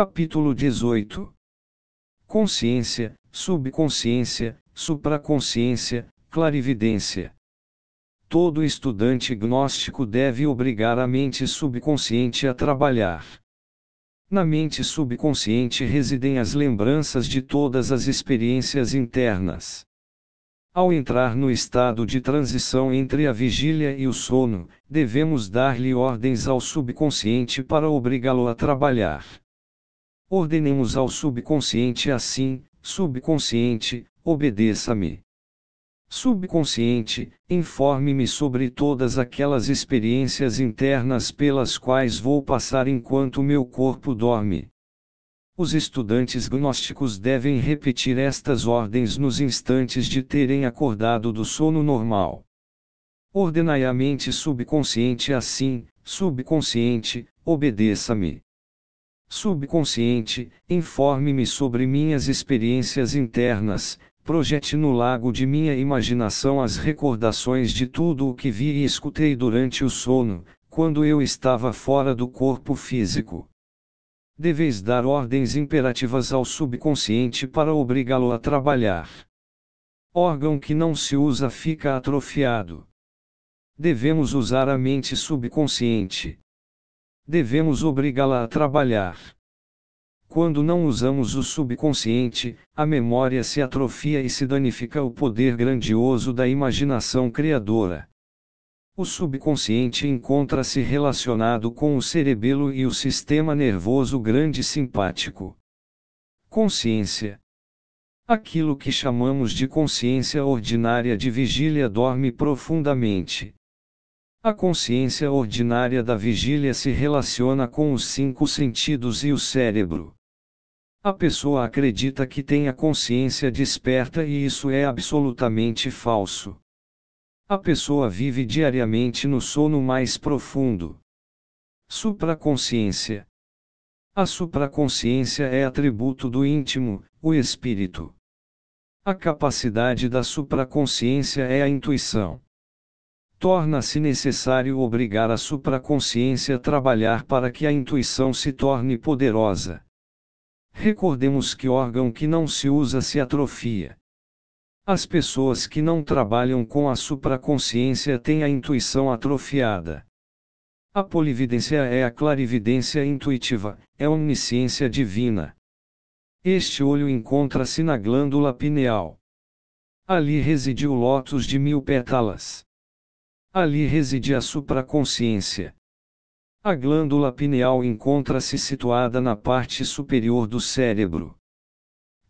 Capítulo 18 Consciência, subconsciência, supraconsciência, clarividência. Todo estudante gnóstico deve obrigar a mente subconsciente a trabalhar. Na mente subconsciente residem as lembranças de todas as experiências internas. Ao entrar no estado de transição entre a vigília e o sono, devemos dar-lhe ordens ao subconsciente para obrigá-lo a trabalhar. Ordenemos ao subconsciente assim: subconsciente, obedeça-me. Subconsciente, informe-me sobre todas aquelas experiências internas pelas quais vou passar enquanto meu corpo dorme. Os estudantes gnósticos devem repetir estas ordens nos instantes de terem acordado do sono normal. Ordenai a mente subconsciente assim: subconsciente, obedeça-me subconsciente, informe-me sobre minhas experiências internas, projete no lago de minha imaginação as recordações de tudo o que vi e escutei durante o sono, quando eu estava fora do corpo físico. Deveis dar ordens imperativas ao subconsciente para obrigá-lo a trabalhar. Órgão que não se usa fica atrofiado. Devemos usar a mente subconsciente devemos obrigá-la a trabalhar. Quando não usamos o subconsciente, a memória se atrofia e se danifica o poder grandioso da imaginação criadora. O subconsciente encontra-se relacionado com o cerebelo e o sistema nervoso grande simpático. Consciência. Aquilo que chamamos de consciência ordinária de vigília dorme profundamente. A consciência ordinária da vigília se relaciona com os cinco sentidos e o cérebro. A pessoa acredita que tem a consciência desperta e isso é absolutamente falso. A pessoa vive diariamente no sono mais profundo. Supraconsciência. A supraconsciência é atributo do íntimo, o espírito. A capacidade da supraconsciência é a intuição torna-se necessário obrigar a supraconsciência a trabalhar para que a intuição se torne poderosa. Recordemos que órgão que não se usa se atrofia. As pessoas que não trabalham com a supraconsciência têm a intuição atrofiada. A polividência é a clarividência intuitiva, é a omnisciência divina. Este olho encontra-se na glândula pineal. Ali reside o lótus de mil pétalas. Ali reside a supraconsciência. A glândula pineal encontra-se situada na parte superior do cérebro.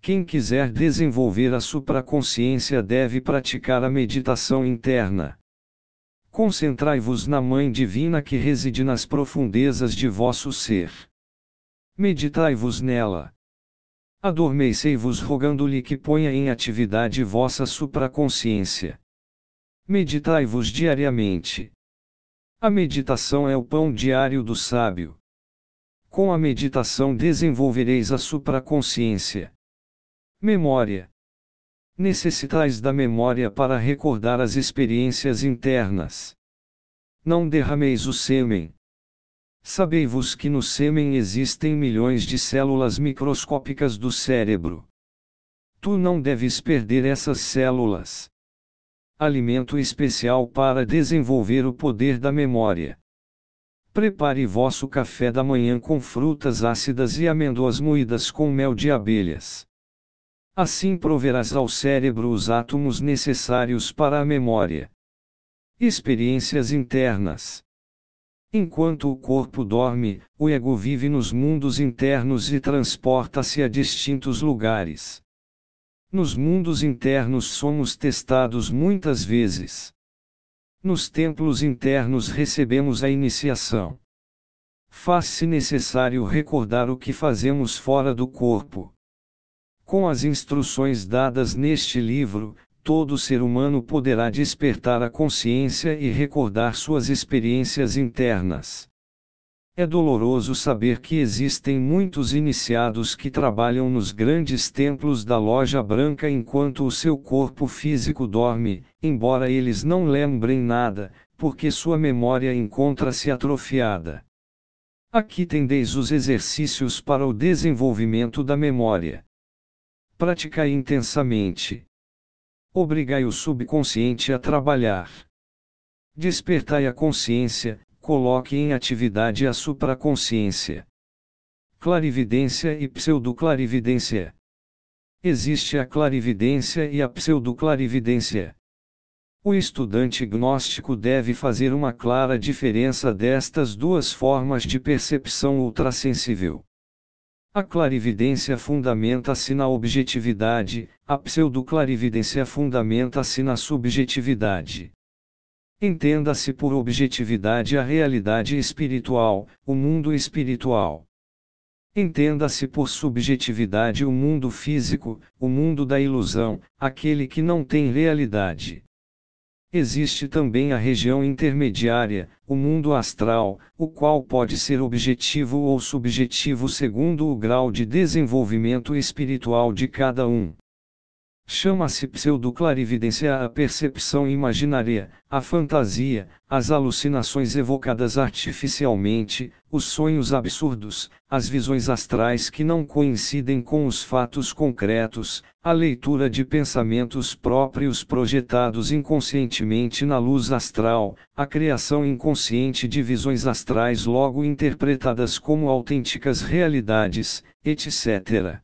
Quem quiser desenvolver a supraconsciência deve praticar a meditação interna. Concentrai-vos na Mãe Divina que reside nas profundezas de vosso ser. Meditai-vos nela. Adormecei-vos rogando-lhe que ponha em atividade vossa supraconsciência meditai-vos diariamente. A meditação é o pão diário do sábio. Com a meditação desenvolvereis a supraconsciência. Memória. Necessitais da memória para recordar as experiências internas. Não derrameis o sêmen. Sabei-vos que no sêmen existem milhões de células microscópicas do cérebro. Tu não deves perder essas células alimento especial para desenvolver o poder da memória. Prepare vosso café da manhã com frutas ácidas e amêndoas moídas com mel de abelhas. Assim proverás ao cérebro os átomos necessários para a memória. Experiências internas. Enquanto o corpo dorme, o ego vive nos mundos internos e transporta-se a distintos lugares nos mundos internos somos testados muitas vezes. Nos templos internos recebemos a iniciação. Faz-se necessário recordar o que fazemos fora do corpo. Com as instruções dadas neste livro, todo ser humano poderá despertar a consciência e recordar suas experiências internas. É doloroso saber que existem muitos iniciados que trabalham nos grandes templos da Loja Branca enquanto o seu corpo físico dorme, embora eles não lembrem nada, porque sua memória encontra-se atrofiada. Aqui tendeis os exercícios para o desenvolvimento da memória. Praticai intensamente. Obrigai o subconsciente a trabalhar. Despertai a consciência, coloque em atividade a supraconsciência. Clarividência e pseudoclarividência. Existe a clarividência e a pseudoclarividência. O estudante gnóstico deve fazer uma clara diferença destas duas formas de percepção ultrassensível. A clarividência fundamenta-se na objetividade, a pseudoclarividência fundamenta-se na subjetividade. Entenda-se por objetividade a realidade espiritual, o mundo espiritual. Entenda-se por subjetividade o mundo físico, o mundo da ilusão, aquele que não tem realidade. Existe também a região intermediária, o mundo astral, o qual pode ser objetivo ou subjetivo segundo o grau de desenvolvimento espiritual de cada um. Chama-se pseudoclarividência a percepção imaginária, a fantasia, as alucinações evocadas artificialmente, os sonhos absurdos, as visões astrais que não coincidem com os fatos concretos, a leitura de pensamentos próprios projetados inconscientemente na luz astral, a criação inconsciente de visões astrais logo interpretadas como autênticas realidades, etc.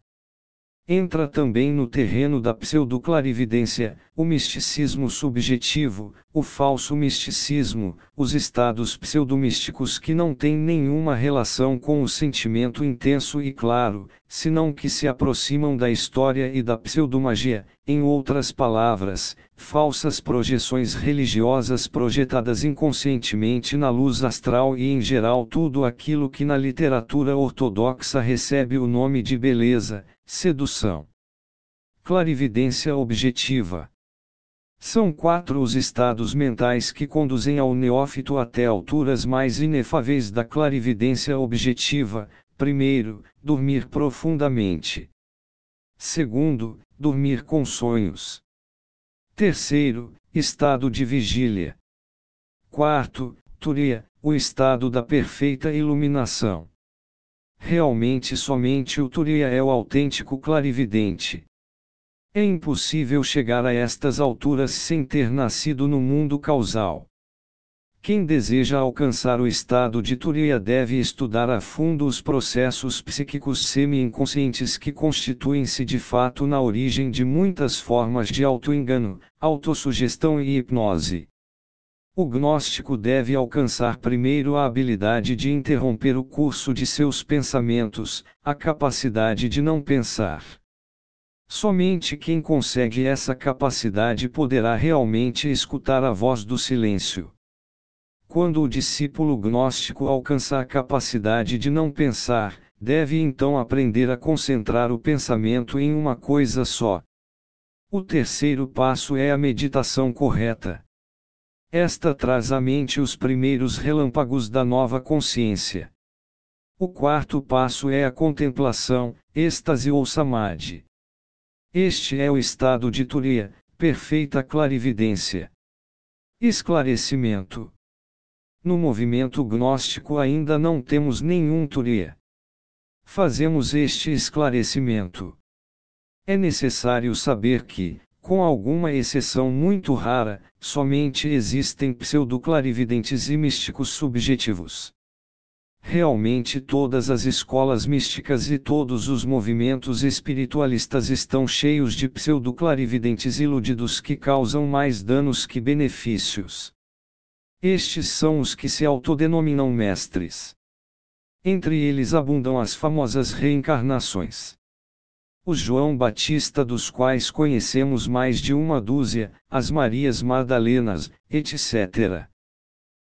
Entra também no terreno da pseudoclarividência, o misticismo subjetivo, o falso misticismo, os estados pseudomísticos que não têm nenhuma relação com o sentimento intenso e claro, senão que se aproximam da história e da pseudomagia, em outras palavras, falsas projeções religiosas projetadas inconscientemente na luz astral e em geral tudo aquilo que na literatura ortodoxa recebe o nome de beleza Sedução. Clarividência objetiva. São quatro os estados mentais que conduzem ao neófito até alturas mais inefáveis da clarividência objetiva. Primeiro, dormir profundamente. Segundo, dormir com sonhos. Terceiro, estado de vigília. Quarto, turia, o estado da perfeita iluminação. Realmente somente o Turiya é o autêntico clarividente. É impossível chegar a estas alturas sem ter nascido no mundo causal. Quem deseja alcançar o estado de Turiya deve estudar a fundo os processos psíquicos semi-inconscientes que constituem-se de fato na origem de muitas formas de autoengano, autossugestão e hipnose. O gnóstico deve alcançar primeiro a habilidade de interromper o curso de seus pensamentos, a capacidade de não pensar. Somente quem consegue essa capacidade poderá realmente escutar a voz do silêncio. Quando o discípulo gnóstico alcança a capacidade de não pensar, deve então aprender a concentrar o pensamento em uma coisa só. O terceiro passo é a meditação correta. Esta traz à mente os primeiros relâmpagos da nova consciência. O quarto passo é a contemplação, êxtase ou samadhi. Este é o estado de Turiya, perfeita clarividência. Esclarecimento. No movimento gnóstico ainda não temos nenhum Turiya. Fazemos este esclarecimento. É necessário saber que, com alguma exceção muito rara, somente existem pseudoclarividentes e místicos subjetivos. Realmente todas as escolas místicas e todos os movimentos espiritualistas estão cheios de pseudoclarividentes iludidos que causam mais danos que benefícios. Estes são os que se autodenominam mestres. Entre eles abundam as famosas reencarnações os João Batista dos quais conhecemos mais de uma dúzia, as Marias Magdalenas, etc.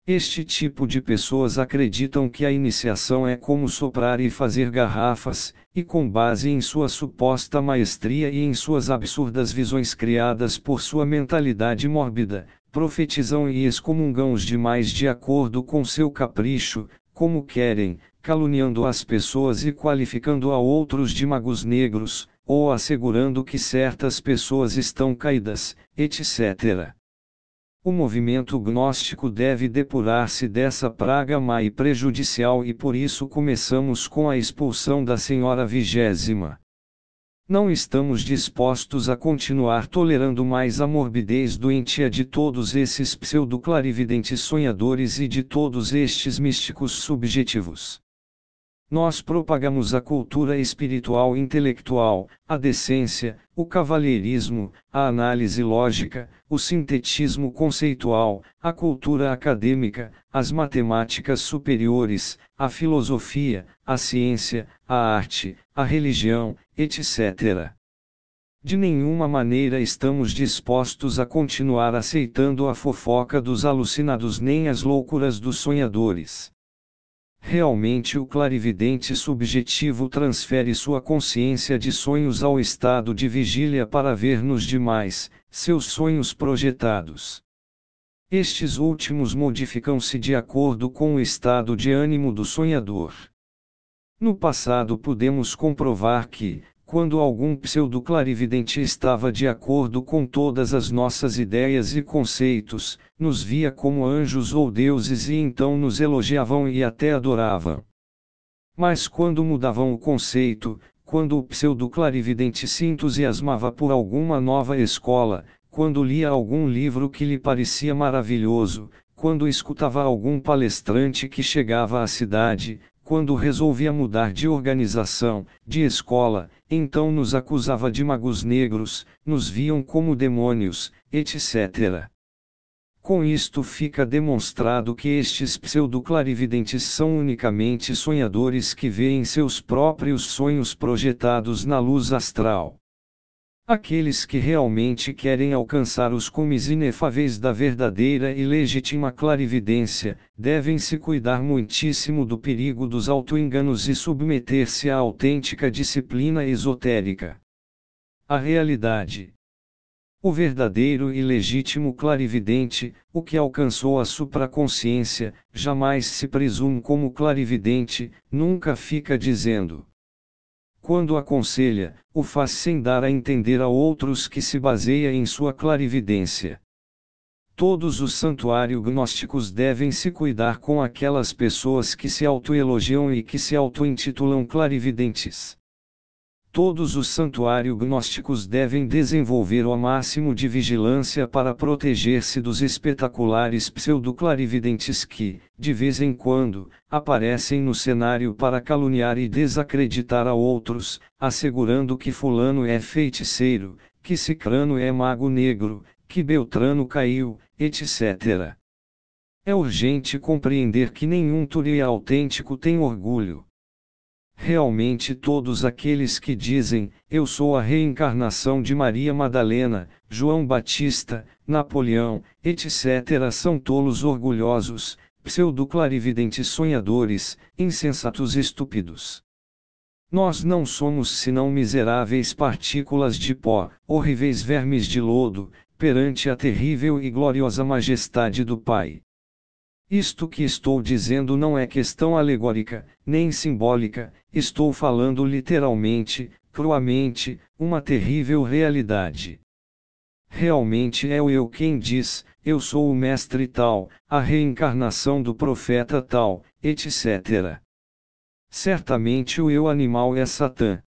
Este tipo de pessoas acreditam que a iniciação é como soprar e fazer garrafas, e com base em sua suposta maestria e em suas absurdas visões criadas por sua mentalidade mórbida, profetizam e excomungam os demais de acordo com seu capricho, como querem, caluniando as pessoas e qualificando a outros de magos negros, ou assegurando que certas pessoas estão caídas, etc. O movimento gnóstico deve depurar-se dessa praga má e prejudicial e por isso começamos com a expulsão da Senhora Vigésima. Não estamos dispostos a continuar tolerando mais a morbidez doentia de todos esses pseudo-clarividentes sonhadores e de todos estes místicos subjetivos. Nós propagamos a cultura espiritual intelectual, a decência, o cavalheirismo, a análise lógica, o sintetismo conceitual, a cultura acadêmica, as matemáticas superiores, a filosofia, a ciência, a arte, a religião, etc. De nenhuma maneira estamos dispostos a continuar aceitando a fofoca dos alucinados nem as loucuras dos sonhadores. Realmente o clarividente subjetivo transfere sua consciência de sonhos ao estado de vigília para ver nos demais, seus sonhos projetados. Estes últimos modificam-se de acordo com o estado de ânimo do sonhador. No passado pudemos comprovar que, quando algum pseudo-clarividente estava de acordo com todas as nossas ideias e conceitos, nos via como anjos ou deuses e então nos elogiavam e até adoravam. Mas quando mudavam o conceito, quando o pseudo-clarividente se entusiasmava por alguma nova escola, quando lia algum livro que lhe parecia maravilhoso, quando escutava algum palestrante que chegava à cidade, quando resolvia mudar de organização, de escola, então nos acusava de magos negros, nos viam como demônios, etc. Com isto fica demonstrado que estes pseudo-clarividentes são unicamente sonhadores que veem seus próprios sonhos projetados na luz astral. Aqueles que realmente querem alcançar os cumes inefáveis da verdadeira e legítima clarividência, devem se cuidar muitíssimo do perigo dos autoenganos e submeter-se à autêntica disciplina esotérica. A realidade. O verdadeiro e legítimo clarividente, o que alcançou a supraconsciência, jamais se presume como clarividente, nunca fica dizendo quando aconselha, o faz sem dar a entender a outros que se baseia em sua clarividência. Todos os santuário gnósticos devem se cuidar com aquelas pessoas que se autoelogiam e que se auto-intitulam clarividentes. Todos os santuário gnósticos devem desenvolver o máximo de vigilância para proteger-se dos espetaculares pseudo-clarividentes que, de vez em quando, aparecem no cenário para caluniar e desacreditar a outros, assegurando que fulano é feiticeiro, que cicrano é mago negro, que Beltrano caiu, etc. É urgente compreender que nenhum Turi autêntico tem orgulho. Realmente todos aqueles que dizem, eu sou a reencarnação de Maria Madalena, João Batista, Napoleão, etc., são tolos orgulhosos, pseudo-clarividentes sonhadores, insensatos estúpidos. Nós não somos senão miseráveis partículas de pó, horríveis vermes de lodo, perante a terrível e gloriosa majestade do Pai. Isto que estou dizendo não é questão alegórica, nem simbólica, estou falando literalmente, cruamente, uma terrível realidade. Realmente é o eu quem diz: Eu sou o mestre tal, a reencarnação do profeta tal, etc. Certamente o eu animal é Satã.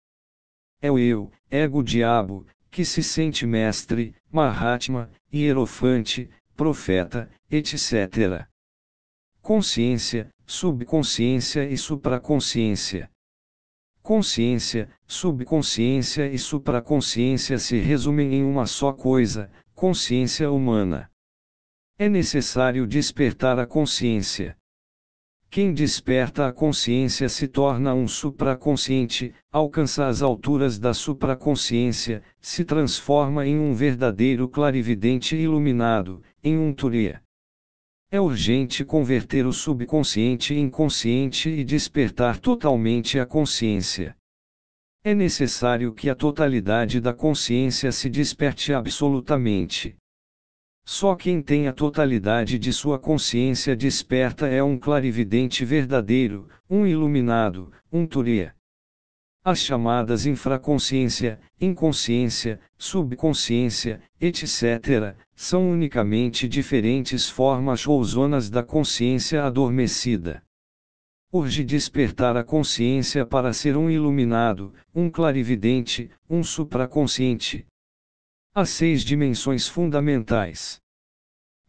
É o eu, ego-diabo, que se sente mestre, Mahatma, hierofante, profeta, etc consciência, subconsciência e supraconsciência. Consciência, subconsciência e supraconsciência se resumem em uma só coisa: consciência humana. É necessário despertar a consciência. Quem desperta a consciência se torna um supraconsciente, alcança as alturas da supraconsciência, se transforma em um verdadeiro clarividente iluminado, em um turia. É urgente converter o subconsciente em consciente e despertar totalmente a consciência. É necessário que a totalidade da consciência se desperte absolutamente. Só quem tem a totalidade de sua consciência desperta é um clarividente verdadeiro, um iluminado, um turia as chamadas infraconsciência, inconsciência, subconsciência, etc., são unicamente diferentes formas ou zonas da consciência adormecida. Urge despertar a consciência para ser um iluminado, um clarividente, um supraconsciente. Há seis dimensões fundamentais.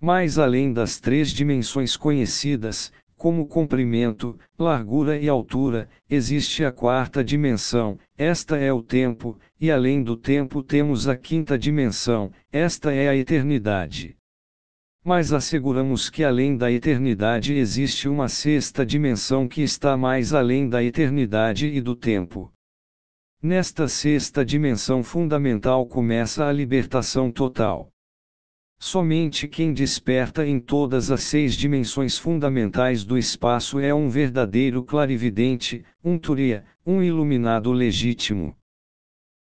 Mais além das três dimensões conhecidas, como comprimento, largura e altura, existe a quarta dimensão, esta é o tempo, e além do tempo temos a quinta dimensão, esta é a eternidade. Mas asseguramos que além da eternidade existe uma sexta dimensão que está mais além da eternidade e do tempo. Nesta sexta dimensão fundamental começa a libertação total. Somente quem desperta em todas as seis dimensões fundamentais do espaço é um verdadeiro clarividente, um turia, um iluminado legítimo.